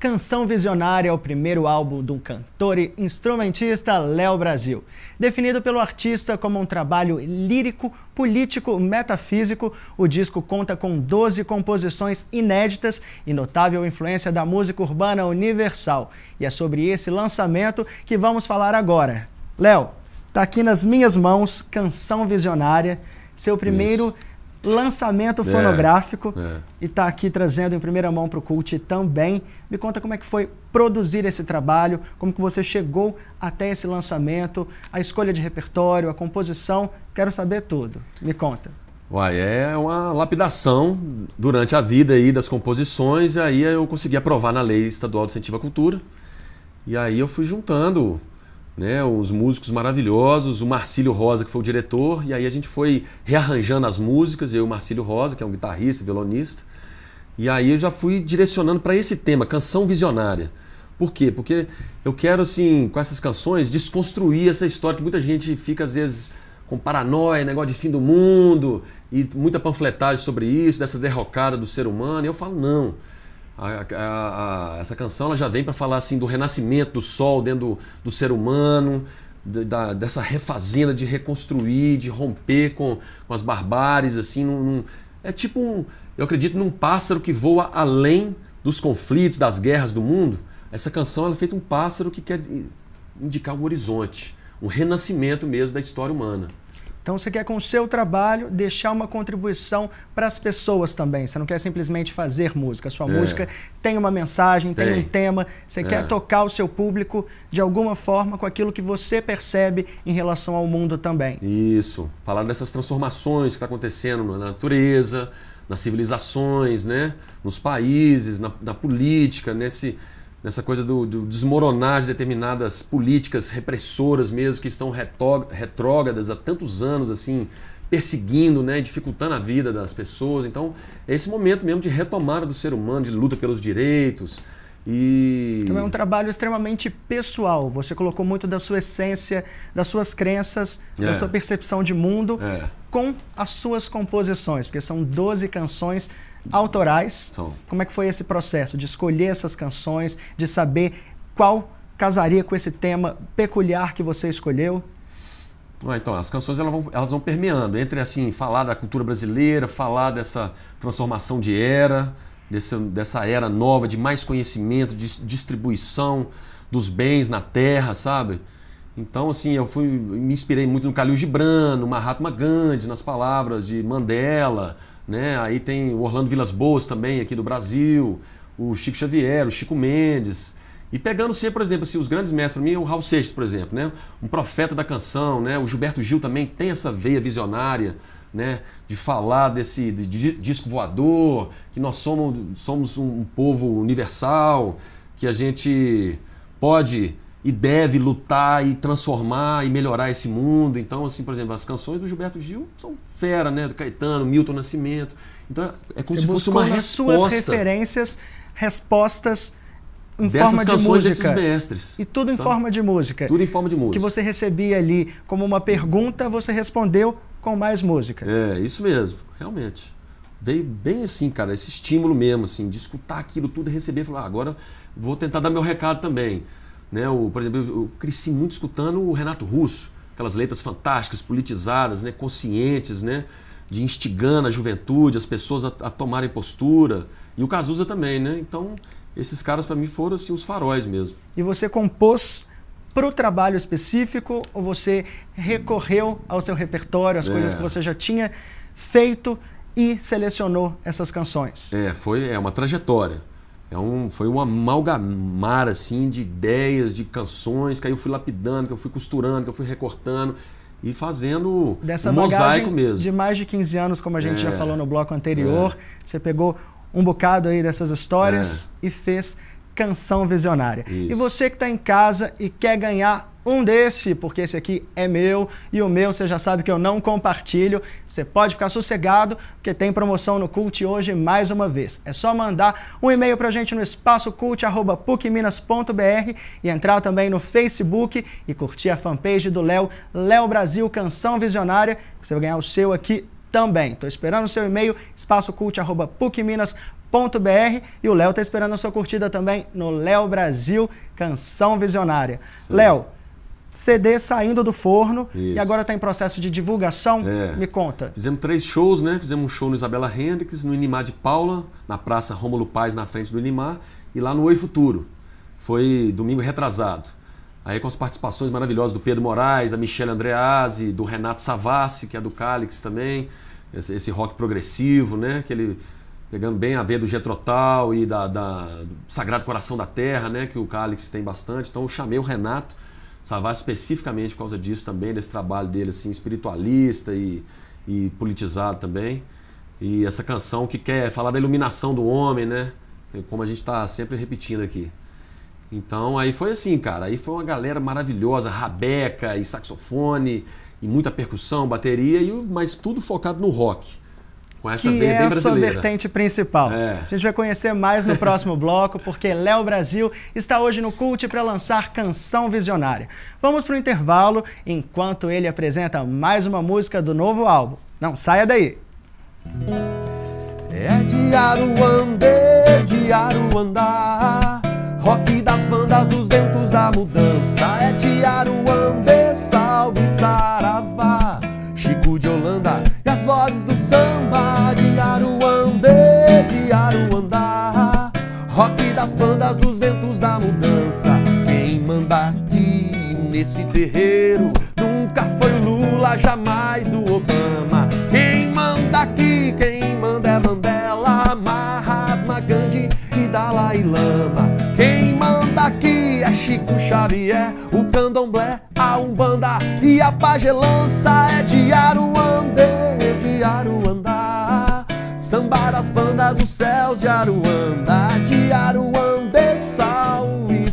Canção Visionária é o primeiro álbum do cantor e instrumentista Léo Brasil. Definido pelo artista como um trabalho lírico, político, metafísico, o disco conta com 12 composições inéditas e notável influência da música urbana universal. E é sobre esse lançamento que vamos falar agora. Léo, tá aqui nas minhas mãos Canção Visionária, seu primeiro Isso lançamento é, fonográfico é, é. e está aqui trazendo em primeira mão para o Cult também. Me conta como é que foi produzir esse trabalho, como que você chegou até esse lançamento, a escolha de repertório, a composição, quero saber tudo. Me conta. Uai, é uma lapidação durante a vida aí das composições, e aí eu consegui aprovar na Lei Estadual de Incentivo à Cultura, e aí eu fui juntando né, os músicos maravilhosos, o Marcílio Rosa, que foi o diretor, e aí a gente foi rearranjando as músicas, eu e o Marcílio Rosa, que é um guitarrista, violonista, e aí eu já fui direcionando para esse tema, canção visionária. Por quê? Porque eu quero, assim, com essas canções, desconstruir essa história que muita gente fica, às vezes, com paranoia, negócio de fim do mundo, e muita panfletagem sobre isso, dessa derrocada do ser humano, e eu falo, não. A, a, a, essa canção ela já vem para falar assim do renascimento do sol dentro do, do ser humano, de, da, dessa refazenda de reconstruir, de romper com, com as barbáries, assim, num, num, é tipo um, eu acredito num pássaro que voa além dos conflitos, das guerras do mundo. Essa canção ela é feita um pássaro que quer indicar um horizonte, um renascimento mesmo da história humana. Então você quer com o seu trabalho deixar uma contribuição para as pessoas também. Você não quer simplesmente fazer música. A sua é. música tem uma mensagem, tem, tem um tema. Você é. quer tocar o seu público de alguma forma com aquilo que você percebe em relação ao mundo também. Isso. Falar dessas transformações que está acontecendo na natureza, nas civilizações, né? nos países, na, na política, nesse nessa coisa do, do, desmoronar de determinadas políticas repressoras mesmo que estão retrógradas há tantos anos assim perseguindo, né, dificultando a vida das pessoas. Então, é esse momento mesmo de retomada do ser humano, de luta pelos direitos, e... Então é um trabalho extremamente pessoal. Você colocou muito da sua essência, das suas crenças, é. da sua percepção de mundo é. com as suas composições, porque são 12 canções autorais. Como é que foi esse processo de escolher essas canções, de saber qual casaria com esse tema peculiar que você escolheu? Ah, então, as canções elas vão, elas vão permeando entre assim falar da cultura brasileira, falar dessa transformação de era, desse, dessa era nova de mais conhecimento, de distribuição dos bens na terra, sabe? Então, assim, eu fui, me inspirei muito no Calil Gibran, no Mahatma Gandhi, nas palavras de Mandela, né? Aí tem o Orlando Vilas Boas também aqui do Brasil, o Chico Xavier, o Chico Mendes. E pegando sempre, por exemplo, assim, os grandes mestres, para mim, o Raul Seixas, por exemplo, né? um profeta da canção, né? o Gilberto Gil também tem essa veia visionária né? de falar desse de, de disco voador, que nós somos, somos um povo universal, que a gente pode e deve lutar e transformar e melhorar esse mundo. Então, assim, por exemplo, as canções do Gilberto Gil são fera, né? Do Caetano, Milton Nascimento. Então, é como Você se fosse uma resposta. suas referências, respostas em dessas forma canções de música. desses mestres. E tudo em sabe? forma de música. Tudo em forma de música. Que você recebia ali como uma pergunta, você respondeu com mais música. É, isso mesmo, realmente. Veio bem assim, cara, esse estímulo mesmo, assim, de escutar aquilo tudo e receber e falar, ah, agora vou tentar dar meu recado também. Né? O, por exemplo, eu cresci muito escutando o Renato Russo, aquelas letras fantásticas, politizadas, né? conscientes, né? de instigando a juventude, as pessoas a, a tomarem postura. E o Cazuza também, né? Então, esses caras para mim foram assim, os faróis mesmo. E você compôs para o trabalho específico ou você recorreu ao seu repertório, às é. coisas que você já tinha feito e selecionou essas canções? É, foi é uma trajetória. É um, foi um amalgamar assim de ideias, de canções que aí eu fui lapidando, que eu fui costurando, que eu fui recortando e fazendo Dessa um mosaico mesmo. De mais de 15 anos, como a gente é. já falou no bloco anterior, é. você pegou um bocado aí dessas histórias é. e fez canção visionária. Isso. E você que está em casa e quer ganhar um desse, porque esse aqui é meu e o meu você já sabe que eu não compartilho. Você pode ficar sossegado, porque tem promoção no Cult hoje mais uma vez. É só mandar um e-mail para a gente no espaçocult.pucminas.br e entrar também no Facebook e curtir a fanpage do Léo, Léo Brasil Canção Visionária, que você vai ganhar o seu aqui também. Estou esperando o seu e-mail, espaçocult.pucminas.br Léo.br e o Léo está esperando a sua curtida também no Léo Brasil Canção Visionária. Léo, CD saindo do forno Isso. e agora está em processo de divulgação. É. Me conta. Fizemos três shows, né? Fizemos um show no Isabela Hendricks, no Inimar de Paula, na Praça Rômulo Paz, na frente do Inimar, e lá no Oi Futuro. Foi domingo retrasado. Aí com as participações maravilhosas do Pedro Moraes, da Michelle Andreazzi, do Renato Savassi, que é do Calix também, esse, esse rock progressivo, né? Aquele pegando bem a ver do Getrotal e da, da, do Sagrado Coração da Terra, né? Que o Calix tem bastante. Então eu chamei o Renato Savas especificamente por causa disso também, desse trabalho dele assim, espiritualista e, e politizado também. E essa canção que quer falar da iluminação do homem, né? Como a gente está sempre repetindo aqui. Então aí foi assim, cara. Aí foi uma galera maravilhosa, rabeca e saxofone e muita percussão, bateria, e, mas tudo focado no rock com essa que é bem a sua vertente principal. É. A gente vai conhecer mais no próximo bloco, porque Léo Brasil está hoje no Cult para lançar Canção Visionária. Vamos para o intervalo, enquanto ele apresenta mais uma música do novo álbum. Não saia daí! É de Aruandê, de Aruandá Rock das bandas dos ventos da mudança É de das bandas dos ventos da mudança. Quem manda aqui nesse terreiro nunca foi o Lula, jamais o Obama. Quem manda aqui, quem manda é Mandela, Mahatma Gandhi e Dalai Lama. Quem manda aqui é Chico Xavier, o candomblé, a Umbanda e a pagelança é Diário Andê, é de Andê. Sambar as bandas, os céus de Aruanda, de Aruandessal e